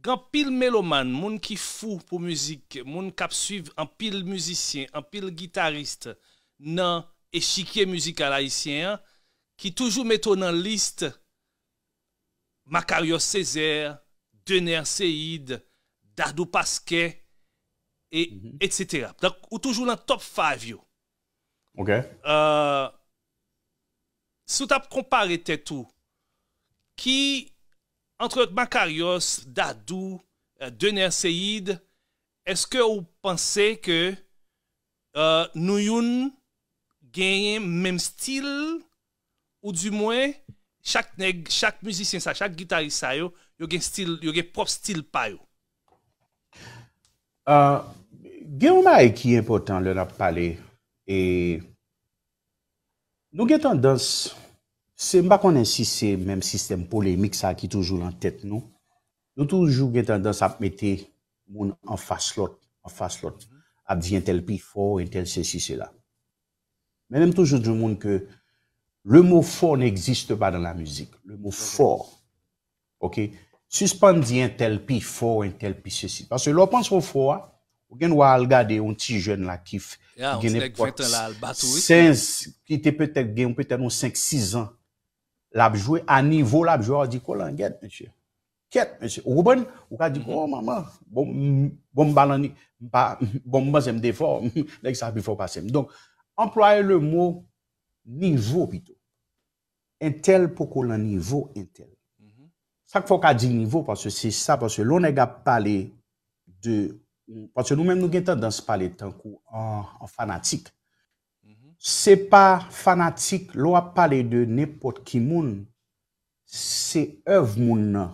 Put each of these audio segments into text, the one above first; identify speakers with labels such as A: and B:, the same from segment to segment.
A: Gan pil meloman, moun ki fou pou mouzik, moun kap suiv an pil mouzisyen, an pil gitarist nan esikye mouzik alayisyen, ki toujou meto nan list makaryo Sezer, Dener Seyid, Dardou Paske, et setera. Mhm. Dak, ou toujou lan top 5 yo. Ok. Euh, Sout ap kompare tetou, ki... Entret Makaryos, Dadou, euh, Dene Seyid, eske ou panse ke euh, nou yon genye menm stil ou du mwen chak neg, chak müzisyen sa, chak gitarisa yo, yo gen stil, yo gen prop stil pa yo?
B: Euh, gen ou ma e ki important lè rap pale? E nou gen tendans ou se mba konensi se mèm sistem polèmik sa ki toujou lan tèt nou, nou toujou gen tendans ap metè moun an fas lot, an fas lot, ap diyen tel pi fò, en tel se si se la. Menèm toujou diyon moun ke, le mò fò n'existe pa dan la müzik, le mò fò, ok, suspande diyen tel pi fò, en tel pi se si. Pasè lò panso fò a, ou gen wè al gade yon ti jen la kif, gen e pot, senz, ki te petè gen, petè nou 5-6 an, A nivou la bjou, a di kolan gen, menche. Ket, menche. Ou bon, ou ka di, oh mama, bon mba se mdefor, nek sa bifo pasem. Donk, employe le mou nivou pito. Entel poko lan nivou entel. Sak fok a di nivou, parce se sa, parce se lon e ga pale de, parce se nou men nou gen tan dans pale tankou, an fanatik. Se pa fanatik, lwa pale de nepot ki moun, se ev moun nan.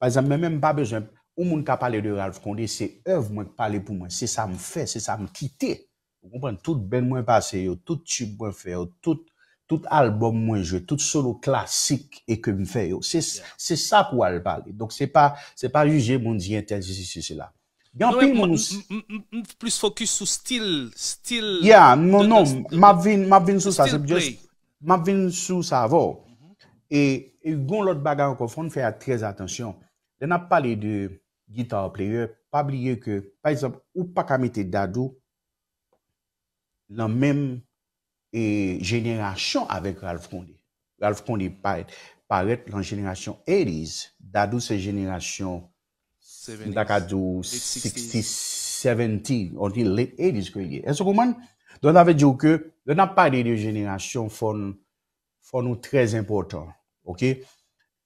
B: Par exemple, mè mèm pa bejèm, ou moun ka pale de Ralph Kondé, se ev moun pale pou moun. Se sa m'fè, se sa m'kite. Mwen kompèn, tout ben mwen pase yo, tout tube mwen fè yo, tout album mwen jwè, tout solo klasik e ke mwen fè yo. Se sa kwa lwa pale, se pa yu jè moun diyen ten, si si si la. Non, m
A: plus fokus sou stil. Ya, non, non. M
B: avin sou sa. M avin sou sa avor. Mhm. E goun lout bagar kon fon, fè a trez atensyon. De nan pale de gitar player, pa bliye ke, pa esop, ou pa kamite dadou, nan men e, genyasyon avek Ralph Rondy. Ralph Rondy paret lan genyasyon Aries. Dadou se genyasyon Ndaka djou 60s, 70s, orti late 80s kwenye. Enso kouman, don avè djou ke, don ap pa denye genyasyon fon ou trez importan, ok?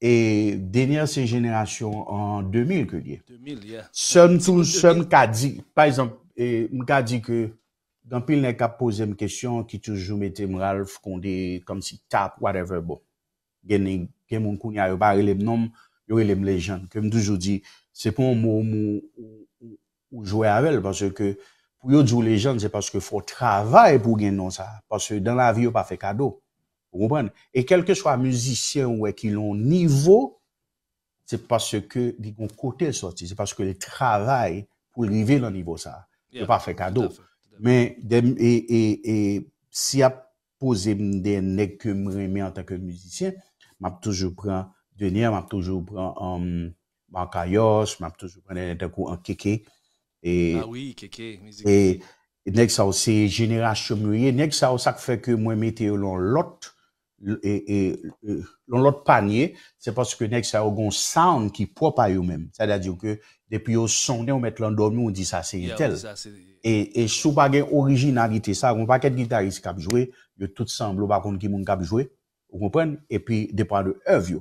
B: E denye se genyasyon an 2000 kwenye.
A: 2000, yeah. Sè
B: m tou sè m ka di, par exemple, e, m ka di ke, dan pil ne ka pose m kesyon ki toujou mette m ral f konde, kom si tat, whatever bo. Gen moun kounye a yo barile m nom, yo elem lejan, kem toujou di, se pou mou, mou, mou, jouè avel, pou yo djou lejan, se paske fò travay pou gen nou sa, paske dan la vi yo pa fè kado, pou moun prenne. E kelke swa müzisyen wè e ki loun nivou, se paske, di kon kote sorti, se paske le travay pou rive loun nivou sa, yo pa fè kado. Men, e, e, e, si ap pose mden nek ke mreme an takke müzisyen, map toujou pren, m ap toujou pran m um, akayos, m ap toujou pran an keke e, a ah oui, keke e, e nek sa ou se jenera chomye nek sa ou sa k feke mwen mete yo lon lot lon lot panye se paske nek sa ou gon sound ki pwa pa yo men sa da diyo ke depi yo son ne ou met lan domi ou di sa se yitel e sou bagen orijinalite sa akon pa ket gitarist kap jwe yo tout semblo bakon ki moun kap jwe ou kompren, epi depa de ev yo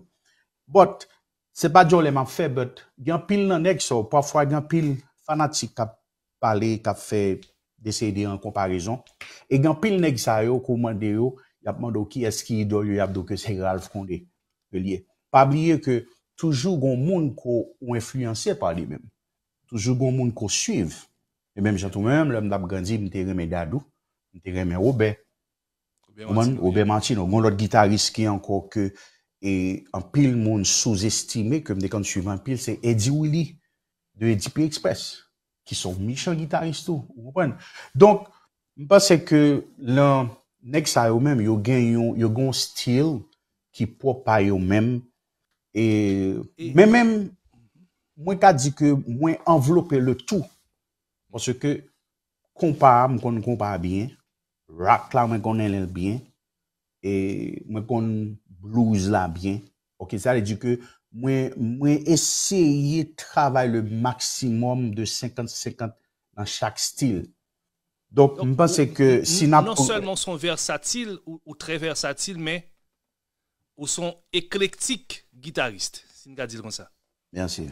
B: But, se pa jo leman fe, but, gen pil nan ek so, pafwa gen pil fanatik ka pale, ka fe desede an komparizon, e gen pil nek sa yo, kouman de yo, yapman do ki eski do yo yapdo ke se Ralph Kondé, pe liye, pa biye ke toujou gon moun ko ou influense pa li men, toujou gon moun ko suive, e men jantou men, lèm dab grandzi, mte reme dadou, mte reme Obe, Obe Martino, gondot gitarist ki anko ke e an pil moun souzestime ke mde kan suivan pil, se Eddie Willie de Eddie P. Express ki sou mishan gitaristo. Donk, mpase ke lan next a yo men yo gen yon stil ki pou pa yo men e, e men men mwen ka di ke mwen enveloper le tou pwase ke kompa, mwen kon kompa bien, rak la mwen kon el el bien e mwen kon Blues là bien. Ok, ça veut dire que moi, moi essayer de travailler le maximum de 50-50 dans chaque style. Donc, je pense que si Non seulement
A: sont versatiles ou, très versatiles, mais ou sont éclectiques guitaristes, si on dit comme ça.
B: Bien sûr.